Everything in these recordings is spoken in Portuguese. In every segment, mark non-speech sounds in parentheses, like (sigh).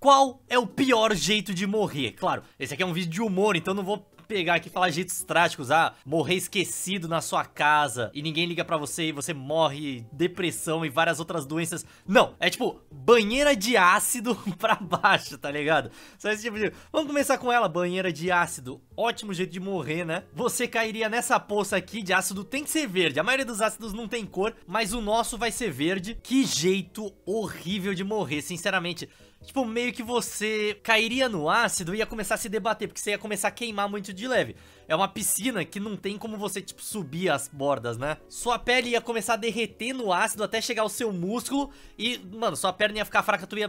Qual é o pior jeito de morrer? Claro, esse aqui é um vídeo de humor, então não vou pegar aqui e falar jeitos trágicos, ah, morrer esquecido na sua casa e ninguém liga pra você e você morre, depressão e várias outras doenças. Não, é tipo banheira de ácido (laughs) pra baixo, tá ligado? Só esse tipo de... Vamos começar com ela, banheira de ácido. Ótimo jeito de morrer, né? Você cairia nessa poça aqui de ácido, tem que ser verde. A maioria dos ácidos não tem cor, mas o nosso vai ser verde. Que jeito horrível de morrer, sinceramente. Tipo, meio que você cairia no ácido e ia começar a se debater, porque você ia começar a queimar muito de de leve. É uma piscina que não tem como você, tipo, subir as bordas, né? Sua pele ia começar a derreter no ácido até chegar ao seu músculo e, mano, sua perna ia ficar fraca, tu ia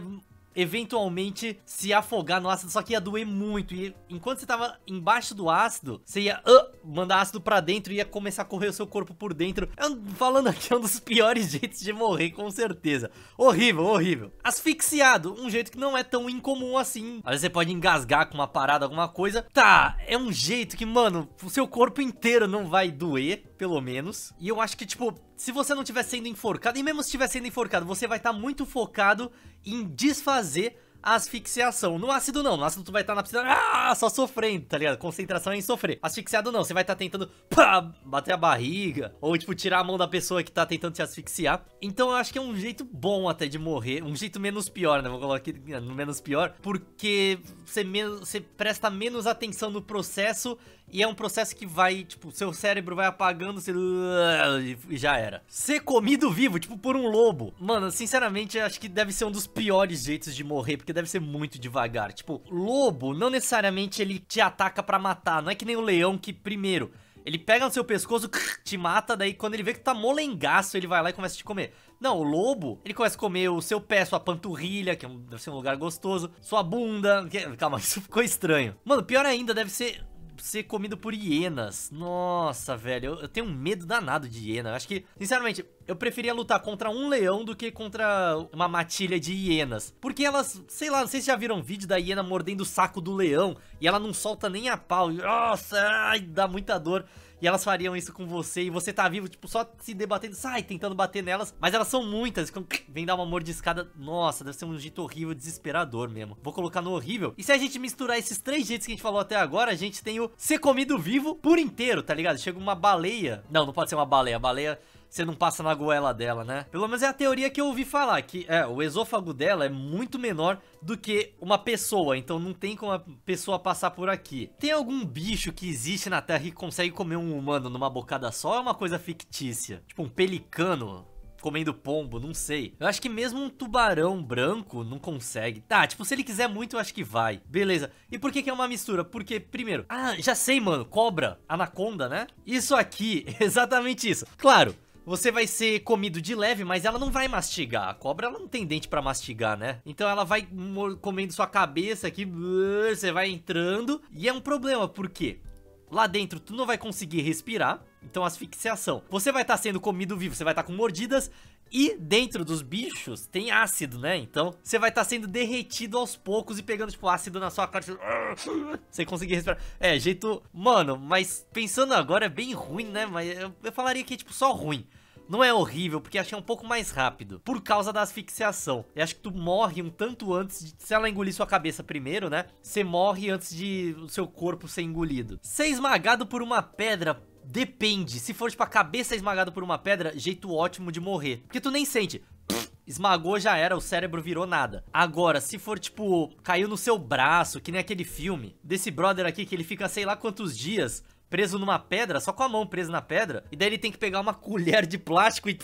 eventualmente se afogar no ácido, só que ia doer muito. E enquanto você tava embaixo do ácido, você ia uh, mandar ácido para dentro e ia começar a correr o seu corpo por dentro. Eu, é falando aqui, é um dos (laughs) piores jeitos de morrer, com certeza. Horrível, horrível. Asfixiado, um jeito que não é tão incomum assim. Às vezes você pode engasgar com uma parada, alguma coisa. Tá, é um jeito que, mano, o seu corpo inteiro não vai doer pelo menos. E eu acho que, tipo, se você não estiver sendo enforcado, e mesmo se estiver sendo enforcado, você vai estar tá muito focado em desfazer a asfixiação. No ácido não, no ácido tu vai estar tá na piscina, ah, só sofrendo, tá ligado? Concentração é em sofrer. Asfixiado não, você vai estar tá tentando, pá, bater a barriga, ou tipo, tirar a mão da pessoa que tá tentando te asfixiar. Então eu acho que é um jeito bom até de morrer, um jeito menos pior, né? Vou colocar aqui no menos pior, porque você, menos, você presta menos atenção no processo e é um processo que vai, tipo, seu cérebro vai apagando, se e já era. Ser comido vivo, tipo, por um lobo. Mano, sinceramente, acho que deve ser um dos piores jeitos de morrer, porque deve ser muito devagar. Tipo, lobo, não necessariamente ele te ataca pra matar, não é que nem o leão que, primeiro, ele pega no seu pescoço, (laughs) te mata, daí quando ele vê que tá molengaço, ele vai lá e começa a te comer. Não, o lobo, ele começa a comer o seu pé, sua panturrilha, que é deve ser um lugar gostoso, sua bunda, calma, (laughs) isso ficou estranho. Mano, pior ainda, deve ser ser comido por hienas. Nossa, velho, eu, eu tenho um medo danado de hiena. Eu acho que, sinceramente, eu preferia lutar contra um leão do que contra uma matilha de hienas. Porque elas, sei lá, não sei se já viram vídeo da hiena mordendo o saco do leão e ela não solta nem a pau. Nossa, ai, dá muita dor e elas fariam isso com você e você tá vivo, tipo, só se debatendo, sai tentando bater nelas, mas elas são muitas, vem dar uma mordiscada, nossa, deve ser um jeito horrível, desesperador mesmo. Vou colocar no horrível. E se a gente misturar esses três jeitos que a gente falou até agora, a gente tem o ser comido vivo por inteiro, tá ligado? Chega uma baleia. Não, não pode ser uma baleia, a baleia você não passa na goela dela, né? Pelo menos é a teoria que eu ouvi falar, que é, o esôfago dela é muito menor do que uma pessoa, então não tem como a pessoa passar por aqui. Tem algum bicho que existe na Terra que consegue comer um humano numa bocada só ou é uma coisa fictícia? Tipo um pelicano, comendo pombo, não sei. Eu acho que mesmo um tubarão branco não consegue. Tá, tipo, se ele quiser muito, eu acho que vai. Beleza. E por que que é uma mistura? Porque, primeiro... Ah, já sei, mano. Cobra. Anaconda, né? Isso aqui, (laughs) exatamente isso. Claro, você vai ser comido de leve, mas ela não vai mastigar. A cobra ela não tem dente para mastigar, né? Então ela vai comendo sua cabeça aqui, você vai entrando. E é um problema, por quê? Lá dentro tu não vai conseguir respirar, então asfixiação. Você vai estar tá sendo comido vivo, você vai estar tá com mordidas e dentro dos bichos tem ácido, né? Então você vai estar tá sendo derretido aos poucos e pegando, tipo, ácido na sua cara. você tipo, (laughs) conseguir respirar. É, jeito. Mano, mas pensando agora é bem ruim, né? Mas eu, eu falaria que é, tipo, só ruim. Não é horrível, porque achei é um pouco mais rápido. Por causa da asfixiação. Eu acho que tu morre um tanto antes de. Se ela engolir sua cabeça primeiro, né? Você morre antes de o seu corpo ser engolido. Ser esmagado por uma pedra. Depende. Se for, tipo, a cabeça esmagada por uma pedra, jeito ótimo de morrer. Porque tu nem sente. Esmagou, já era, o cérebro virou nada. Agora, se for, tipo, caiu no seu braço, que nem aquele filme, desse brother aqui que ele fica sei lá quantos dias preso numa pedra, só com a mão presa na pedra, e daí ele tem que pegar uma (laughs) colher de plástico e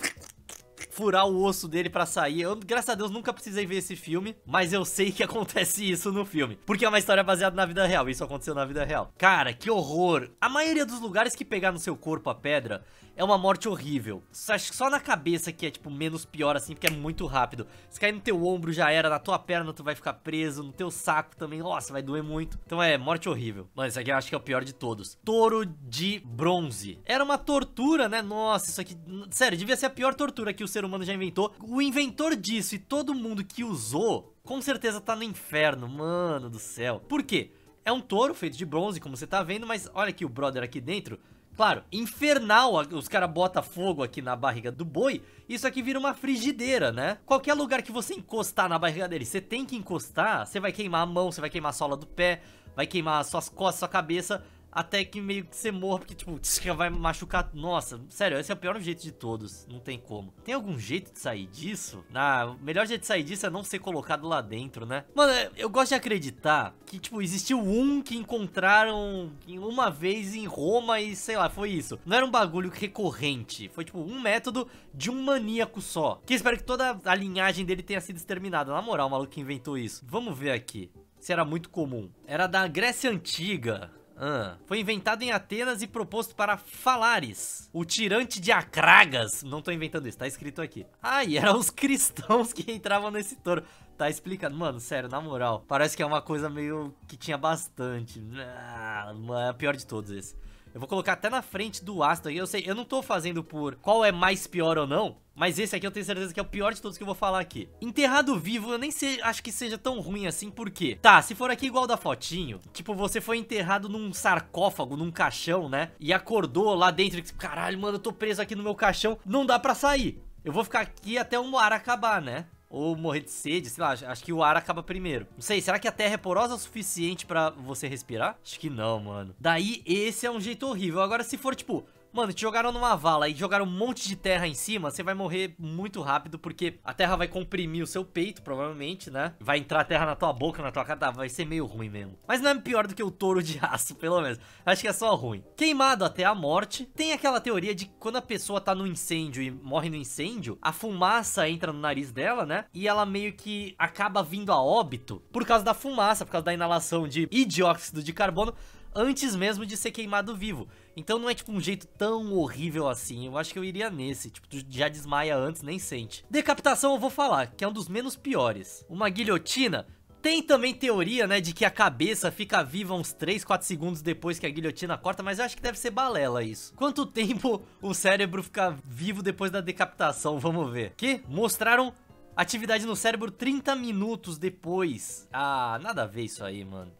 furar o osso dele pra sair. Eu, graças a Deus, nunca precisei ver esse filme, mas eu sei que (laughs) acontece isso no filme. Porque é uma história baseada na vida real, isso aconteceu na vida real. Cara, que horror. A maioria dos lugares que pegar no seu corpo a pedra é uma morte horrível. Acho que só na cabeça que é, tipo, menos pior, assim, porque é muito rápido. Se cair no teu ombro já era, na tua perna tu vai ficar preso, no teu saco também, nossa, vai doer muito. Então é, morte horrível. Mano, isso aqui eu acho que é o pior de todos. Touro de bronze. Era uma tortura, né? Nossa, isso aqui... Sério, devia ser a pior tortura que o ser humano humano já inventou. O inventor disso e todo mundo que usou, com certeza tá no inferno, mano do céu. Por quê? É um touro feito de bronze, como você tá vendo, mas olha aqui o brother aqui dentro. Claro, infernal, os caras botam fogo aqui na barriga do boi, isso aqui vira uma frigideira, né? Qualquer lugar que você encostar na barriga dele, você tem que encostar, você vai queimar a mão, você vai queimar a sola do pé, vai queimar suas costas, sua cabeça, até que meio que você morra, porque, tipo, vai machucar. Nossa, sério, esse é o pior jeito de todos. Não tem como. Tem algum jeito de sair disso? Ah, o melhor jeito de sair disso é não ser colocado lá dentro, né? Mano, é, eu gosto de acreditar que, tipo, existiu um que encontraram uma vez em Roma e, sei lá, foi isso. Não era um bagulho recorrente. Foi, tipo, um método de um maníaco só. Que espero que toda a linhagem dele tenha sido exterminada. Na moral, o maluco que inventou isso. Vamos ver aqui se era muito comum. Era da Grécia Antiga. Ah, foi inventado em Atenas e proposto para Falares, o tirante de Acragas. Não tô inventando isso, tá escrito aqui. Ah, e eram os cristãos que entravam nesse touro. Tá explicando. Mano, sério, na moral, parece que é uma coisa meio que tinha bastante. Ah, é pior de todos esse. Eu vou colocar até na frente do astro aí. Eu sei, eu não tô fazendo por qual é mais pior ou não. Mas esse aqui eu tenho certeza que é o pior de todos que eu vou falar aqui. Enterrado vivo, eu nem sei, acho que seja tão ruim assim, por quê? Tá, se for aqui igual da fotinho, tipo, você foi enterrado num sarcófago, num caixão, né? E acordou lá dentro, e, caralho, mano, eu tô preso aqui no meu caixão, não dá pra sair. Eu vou ficar aqui até o ar acabar, né? ou morrer de sede, sei lá, acho que o ar acaba primeiro. Não sei, será que a terra é porosa o suficiente pra você respirar? Acho que não, mano. Daí, esse é um jeito horrível. Agora, se for, tipo, Mano, te jogaram numa vala e jogaram um monte de terra em cima, você vai morrer muito rápido, porque a terra vai comprimir o seu peito, provavelmente, né? Vai entrar terra na tua boca, na tua cara, tá, vai ser meio ruim mesmo. Mas não é pior do que o touro de aço, (laughs) pelo menos. Acho que é só ruim. Queimado até a morte. Tem aquela teoria de que quando a pessoa tá no incêndio e morre no incêndio, a fumaça entra no nariz dela, né? E ela meio que acaba vindo a óbito por causa da fumaça, por causa da inalação de dióxido de carbono, antes mesmo de ser queimado vivo. Então não é tipo um jeito tão horrível assim, eu acho que eu iria nesse, tipo, tu já desmaia antes, nem sente. Decapitação eu vou falar, que é um dos menos piores. Uma guilhotina, tem também teoria, né, de que a cabeça fica viva uns 3, 4 segundos depois que a guilhotina corta, mas eu acho que deve ser balela isso. Quanto tempo o cérebro fica vivo depois da decapitação, vamos ver. Que mostraram atividade no cérebro 30 minutos depois. Ah, nada a ver isso aí, mano.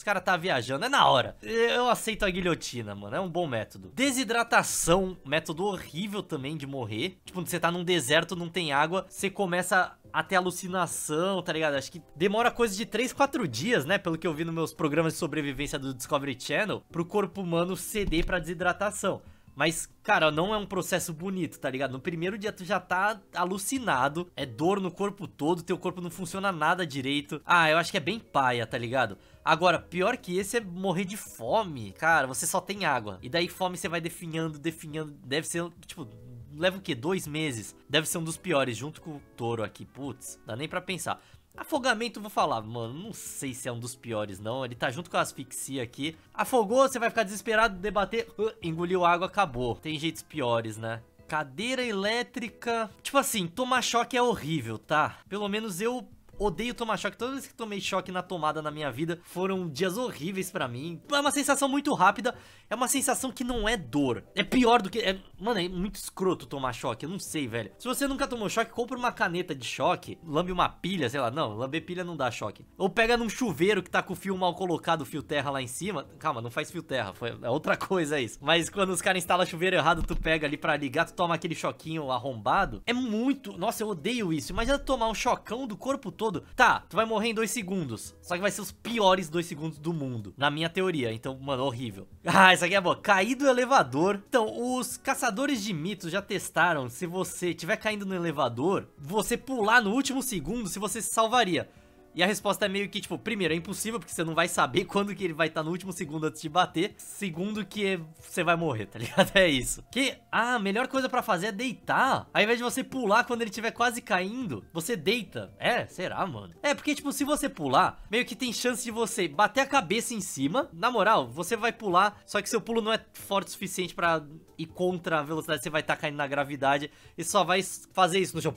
Os caras tá viajando, é na hora. Eu aceito a guilhotina, mano, é um bom método. Desidratação, método horrível também de morrer. Tipo, quando você tá num deserto, não tem água, você começa a ter alucinação, tá ligado? Acho que demora coisa de 3, 4 dias, né? Pelo que eu vi nos meus programas de sobrevivência do Discovery Channel, pro corpo humano ceder pra desidratação. Mas, cara, não é um processo bonito, tá ligado? No primeiro dia tu já tá alucinado, é dor no corpo todo, teu corpo não funciona nada direito. Ah, eu acho que é bem paia, tá ligado? Agora, pior que esse é morrer de fome, cara. Você só tem água. E daí fome você vai definhando, definhando. Deve ser, tipo, leva o quê? Dois meses. Deve ser um dos piores, junto com o touro aqui. Putz, dá nem pra pensar. Afogamento, vou falar, mano, não sei se é um dos piores, não. Ele tá junto com a asfixia aqui. Afogou, você vai ficar desesperado, debater. Uh, engoliu água, acabou. Tem jeitos piores, né? Cadeira elétrica. Tipo assim, tomar choque é horrível, tá? Pelo menos eu odeio tomar choque. Todas as vezes que tomei choque na tomada na minha vida foram dias horríveis pra mim. É uma sensação muito rápida, é uma sensação que não é dor. É pior do que... É... Mano, é muito escroto tomar choque, eu não sei, velho. Se você nunca tomou choque, compra uma caneta de choque, lambe uma pilha, sei lá. Não, lamber pilha não dá choque. Ou pega num chuveiro que tá com o fio mal colocado, o fio terra lá em cima. Calma, não faz fio terra, foi... é outra coisa isso. Mas quando os caras instalam chuveiro errado, tu pega ali pra ligar, tu toma aquele choquinho arrombado. É muito... Nossa, eu odeio isso. Imagina tomar um chocão do corpo todo todo. Tá, tu vai morrer em dois segundos. Só que vai ser os piores dois segundos do mundo. Na minha teoria. Então, mano, horrível. (laughs) Ah, isso aqui é boa. Cair do elevador. Então, os caçadores de mitos já testaram. Se você tiver caindo no elevador, você pular no último segundo, se você se salvaria. E a resposta é meio que, tipo, primeiro, é impossível, porque você não vai saber (laughs) quando que ele vai estar tá no último segundo antes de bater. Segundo, que você vai morrer, tá ligado? (laughs) É isso. Que a melhor coisa pra fazer é deitar. Ao invés de você pular quando ele estiver quase caindo, você deita. É, será, mano? É, porque, tipo, se você pular, meio que tem chance de você bater a cabeça em cima. Na moral, você vai pular, só que seu pulo não é forte o suficiente pra ir contra a velocidade. Você vai estar tá caindo na gravidade e só vai fazer isso no chão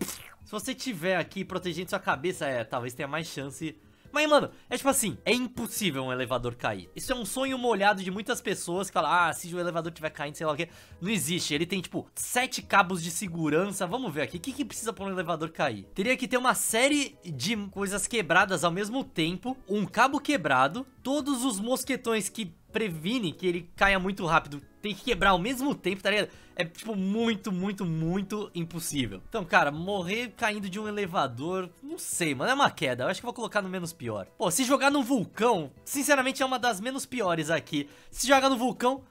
se você tiver aqui protegendo sua cabeça, é, talvez tenha mais chance mas, mano, é tipo assim, é impossível um elevador cair. Isso é um sonho molhado de muitas pessoas que falam, ah, se o elevador tiver caindo, sei lá o quê. Não existe, ele tem, tipo, sete cabos de segurança. Vamos ver aqui, o que, que precisa para um elevador cair? Teria que ter uma série de coisas quebradas ao mesmo tempo, um cabo quebrado, todos os mosquetões que previne que ele caia muito rápido. Tem que quebrar ao mesmo tempo, tá ligado? É, tipo, muito, muito, muito impossível. Então, cara, morrer caindo de um elevador, não sei, mano, é uma queda. Eu acho que vou colocar no menos pior. Pô, se jogar no vulcão, sinceramente é uma das menos piores aqui. Se jogar no vulcão,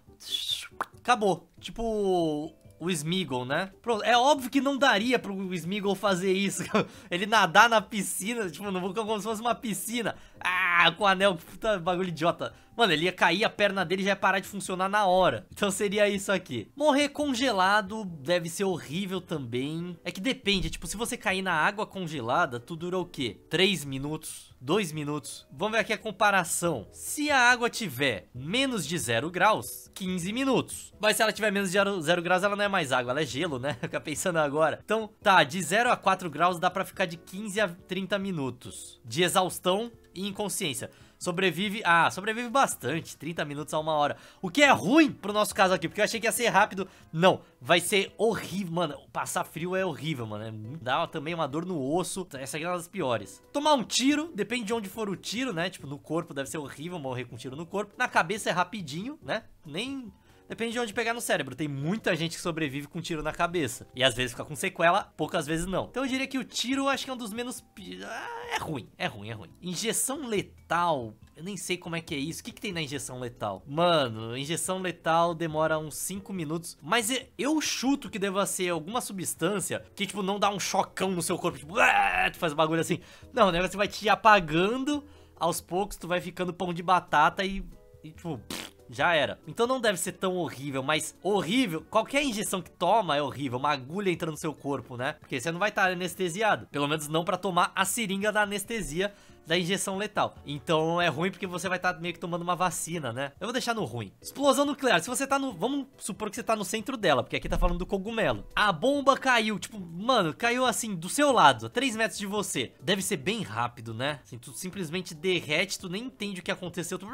acabou. Tipo, o Smeagol, né? É óbvio que não daria pro Smeagol fazer isso. (laughs) Ele nadar na piscina, tipo, no vulcão como se fosse uma piscina. Ah, com o anel, puta bagulho idiota. Mano, ele ia cair, a perna dele já ia parar de funcionar na hora. Então seria isso aqui. Morrer congelado deve ser horrível também. É que depende, tipo, se você cair na água congelada, tu dura o quê? 3 minutos? 2 minutos? Vamos ver aqui a comparação. Se a água tiver menos de 0 graus, 15 minutos. Mas se ela tiver menos de 0 graus, ela não é mais água, ela é gelo, né? (laughs) Fica pensando agora. Então, tá, de 0 a 4 graus dá pra ficar de 15 a 30 minutos. De exaustão, e inconsciência. Sobrevive, ah, sobrevive bastante, 30 minutos a uma hora. O que é ruim pro nosso caso aqui, porque eu achei que ia ser rápido. Não, vai ser horrível, mano. Passar frio é horrível, mano. É, dá também uma dor no osso, essa aqui é uma das piores. Tomar um tiro, depende de onde for o tiro, né? Tipo, no corpo deve ser horrível morrer com um tiro no corpo. Na cabeça é rapidinho, né? Nem Depende de onde pegar no cérebro. Tem muita gente que sobrevive com tiro na cabeça. E às vezes fica com sequela, poucas vezes não. Então eu diria que o tiro acho que é um dos menos... Ah, é ruim, é ruim, é ruim. Injeção letal... Eu nem sei como é que é isso. O que, que tem na injeção letal? Mano, injeção letal demora uns 5 minutos. Mas é, eu chuto que deva ser alguma substância que, tipo, não dá um chocão no seu corpo. Tipo, ah", tu faz um bagulho assim. Não, o negócio vai te apagando. Aos poucos, tu vai ficando pão de batata e, e tipo... Pff já era. Então não deve ser tão horrível, mas horrível, qualquer injeção que toma é horrível, uma agulha entra no seu corpo, né? Porque você não vai estar anestesiado, pelo menos não para tomar a seringa da anestesia da injeção letal. Então é ruim porque você vai estar tá meio que tomando uma vacina, né? Eu vou deixar no ruim. Explosão nuclear. Se você tá no. Vamos supor que você tá no centro dela, porque aqui tá falando do cogumelo. A bomba caiu, tipo, mano, caiu assim, do seu lado, a 3 metros de você. Deve ser bem rápido, né? Assim, tu simplesmente derrete, tu nem entende o que aconteceu. Tu...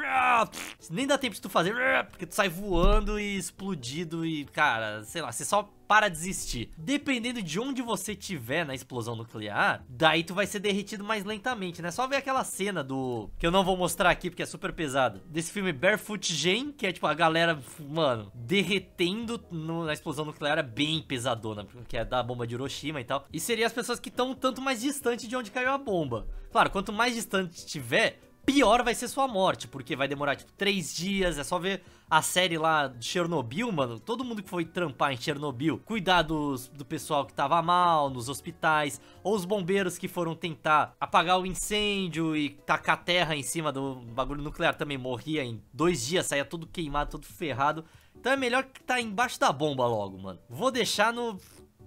Nem dá tempo de tu fazer, porque tu sai voando e explodido e, cara, sei lá, você só para desistir. Dependendo de onde você tiver na explosão nuclear, daí tu vai ser derretido mais lentamente, né? Só ver aquela cena do... que eu não vou mostrar aqui porque é super pesado. Desse filme Barefoot Gen, que é tipo a galera, mano, derretendo no... na explosão nuclear é bem pesadona, porque é da bomba de Hiroshima e tal. E seria as pessoas que estão um tanto mais distante de onde caiu a bomba. Claro, quanto mais distante estiver, Pior vai ser sua morte, porque vai demorar, tipo, três dias. É só ver a série lá de Chernobyl, mano. Todo mundo que foi trampar em Chernobyl, cuidar dos, do pessoal que tava mal, nos hospitais, ou os bombeiros que foram tentar apagar o incêndio e tacar terra em cima do bagulho nuclear também morria em dois dias, saía tudo queimado, tudo ferrado. Então é melhor que tá embaixo da bomba logo, mano. Vou deixar no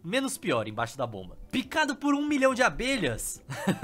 menos pior embaixo da bomba. Picado por um milhão de abelhas.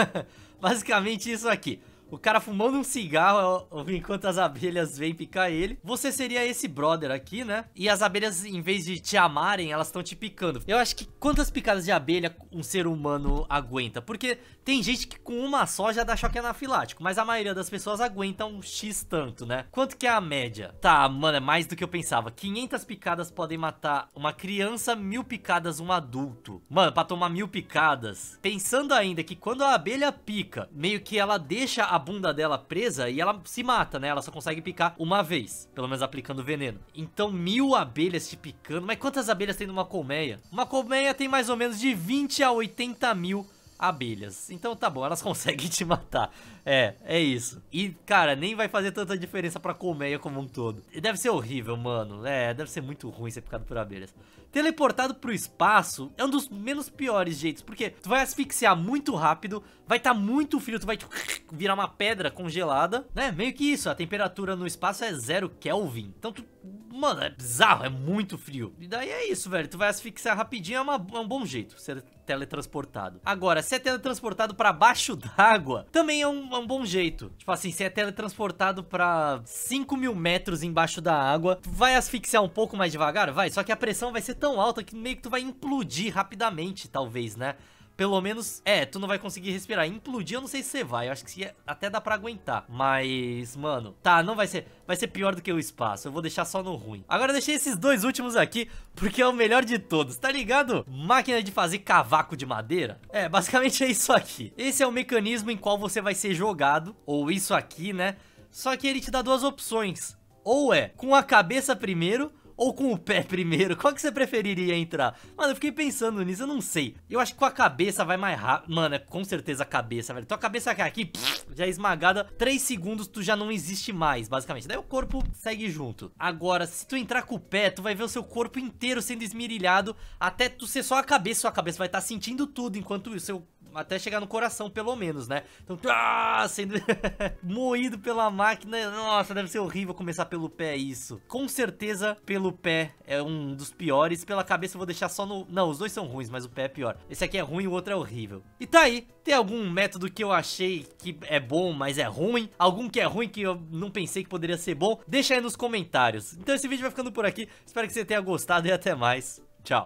(laughs) Basicamente isso aqui o cara fumando um cigarro enquanto as abelhas vêm picar ele. Você seria esse brother aqui, né? E as abelhas, em vez de te amarem, elas estão te picando. Eu acho que quantas picadas de abelha um ser humano aguenta? Porque tem gente que com uma só já dá choque anafilático, mas a maioria das pessoas aguenta um X tanto, né? Quanto que é a média? Tá, mano, é mais do que eu pensava. 500 picadas podem matar uma criança, mil picadas um adulto. Mano, pra tomar mil picadas. Pensando ainda que quando a abelha pica, meio que ela deixa a a bunda dela presa e ela se mata, né? Ela só consegue picar uma vez, pelo menos aplicando veneno. Então mil abelhas te picando, mas quantas abelhas tem numa colmeia? Uma colmeia tem mais ou menos de 20 a 80 mil abelhas. Então tá bom, elas (laughs) conseguem te matar. É, é isso. E, cara, nem vai fazer tanta diferença pra colmeia como um todo. Deve ser horrível, mano. É, deve ser muito ruim ser picado por abelhas. Teleportado pro espaço é um dos menos piores jeitos, porque tu vai asfixiar muito rápido, vai estar tá muito frio, tu vai tipo, (laughs) virar uma pedra congelada, né? Meio que isso, a temperatura no espaço é zero Kelvin. Então tu Mano, é bizarro, é muito frio. E daí é isso, velho. Tu vai asfixiar rapidinho, é, uma, é um bom jeito. Você teletransportado. Agora, se é teletransportado pra baixo d'água, também é um, é um, bom jeito. Tipo assim, se é teletransportado pra 5 mil metros embaixo da água, vai asfixiar um pouco mais devagar? Vai, só que a pressão vai ser tão alta que meio que tu vai implodir rapidamente, talvez, né? pelo menos, é, tu não vai conseguir respirar. Implodir eu não sei se você vai, eu acho que se, é, até dá pra aguentar. Mas, mano, tá, não vai ser, vai ser pior do que o espaço, eu vou deixar só no ruim. Agora eu deixei esses dois últimos aqui, porque é o melhor de todos, tá ligado? Máquina de fazer cavaco de madeira? É, basicamente é isso aqui. Esse é o mecanismo em qual você vai ser jogado, ou isso aqui, né? Só que ele te dá duas opções. Ou é com a cabeça primeiro, ou com o pé primeiro? Qual que você preferiria entrar? Mano, eu fiquei pensando nisso, eu não sei. Eu acho que com a cabeça vai mais rápido. Mano, é com certeza a cabeça, velho. Tua cabeça cai aqui, já é esmagada. três segundos, tu já não existe mais, basicamente. Daí o corpo segue junto. Agora, se tu entrar com o pé, tu vai ver o seu corpo inteiro sendo esmirilhado até tu ser só a cabeça. Sua cabeça vai estar tá sentindo tudo, enquanto o seu até chegar no coração, pelo menos, né? Então, ah, sendo (laughs) moído pela máquina, nossa, deve ser horrível começar pelo pé isso. Com certeza, pelo pé é um dos piores, pela cabeça eu vou deixar só no... Não, os dois são ruins, mas o pé é pior. Esse aqui é ruim o outro é horrível. E tá aí, tem algum método que eu achei que é bom, mas é ruim? Algum que é ruim que eu não pensei que poderia ser bom? Deixa aí nos comentários. Então esse vídeo vai ficando por aqui, espero que você tenha gostado e até mais. Tchau.